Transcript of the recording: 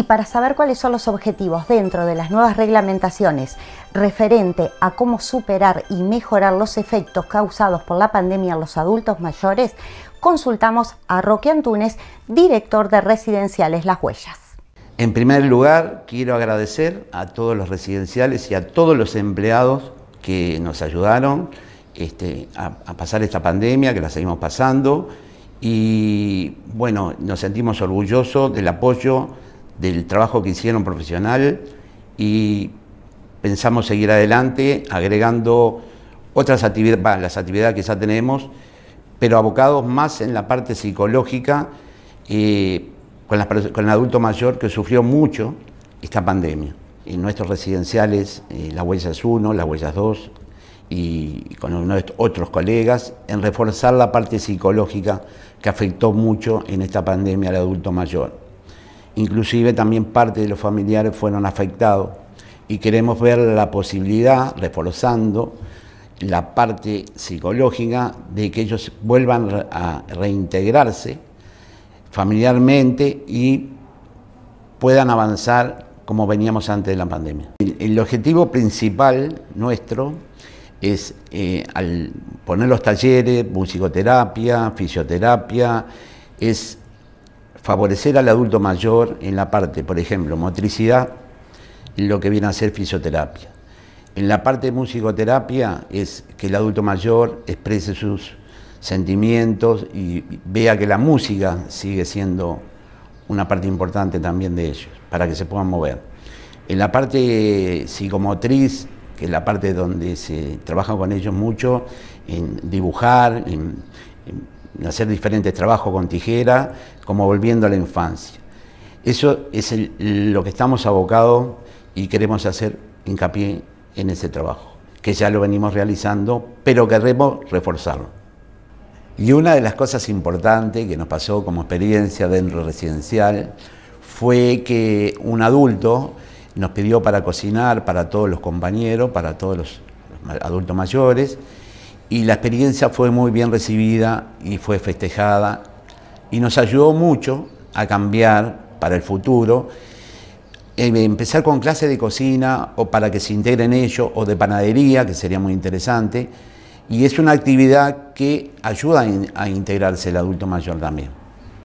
y para saber cuáles son los objetivos dentro de las nuevas reglamentaciones referente a cómo superar y mejorar los efectos causados por la pandemia en los adultos mayores, consultamos a Roque Antunes, director de Residenciales Las Huellas. En primer lugar, quiero agradecer a todos los residenciales y a todos los empleados que nos ayudaron este, a pasar esta pandemia, que la seguimos pasando. Y bueno, nos sentimos orgullosos del apoyo del trabajo que hicieron profesional y pensamos seguir adelante agregando otras actividades, las actividades que ya tenemos, pero abocados más en la parte psicológica eh, con, el adulto mayor que sufrió mucho esta pandemia. En nuestros residenciales, eh, las huellas 1, las huellas 2 y con otros colegas, en reforzar la parte psicológica que afectó mucho en esta pandemia al adulto mayor. Inclusive también parte de los familiares fueron afectados y queremos ver la posibilidad, reforzando la parte psicológica, de que ellos vuelvan a reintegrarse familiarmente y puedan avanzar como veníamos antes de la pandemia. El, objetivo principal nuestro es eh, al poner los talleres, musicoterapia, fisioterapia, es favorecer al adulto mayor en la parte, por ejemplo, motricidad, en lo que viene a ser fisioterapia. En la parte de musicoterapia es que el adulto mayor exprese sus sentimientos y vea que la música sigue siendo una parte importante también de ellos, para que se puedan mover. En la parte psicomotriz, que es la parte donde se trabaja con ellos mucho, en dibujar, en hacer diferentes trabajos con tijera, como volviendo a la infancia. Eso es lo que estamos abocados y queremos hacer hincapié en ese trabajo, que ya lo venimos realizando, pero queremos reforzarlo. Y una de las cosas importantes que nos pasó como experiencia dentro residencial fue que un adulto nos pidió para cocinar para todos los compañeros, para todos los adultos mayores, y la experiencia fue muy bien recibida y fue festejada y nos ayudó mucho a cambiar para el futuro, eh, empezar con clases de cocina o para que se integren ellos o de panadería, que sería muy interesante, y es una actividad que ayuda a integrarse el adulto mayor también.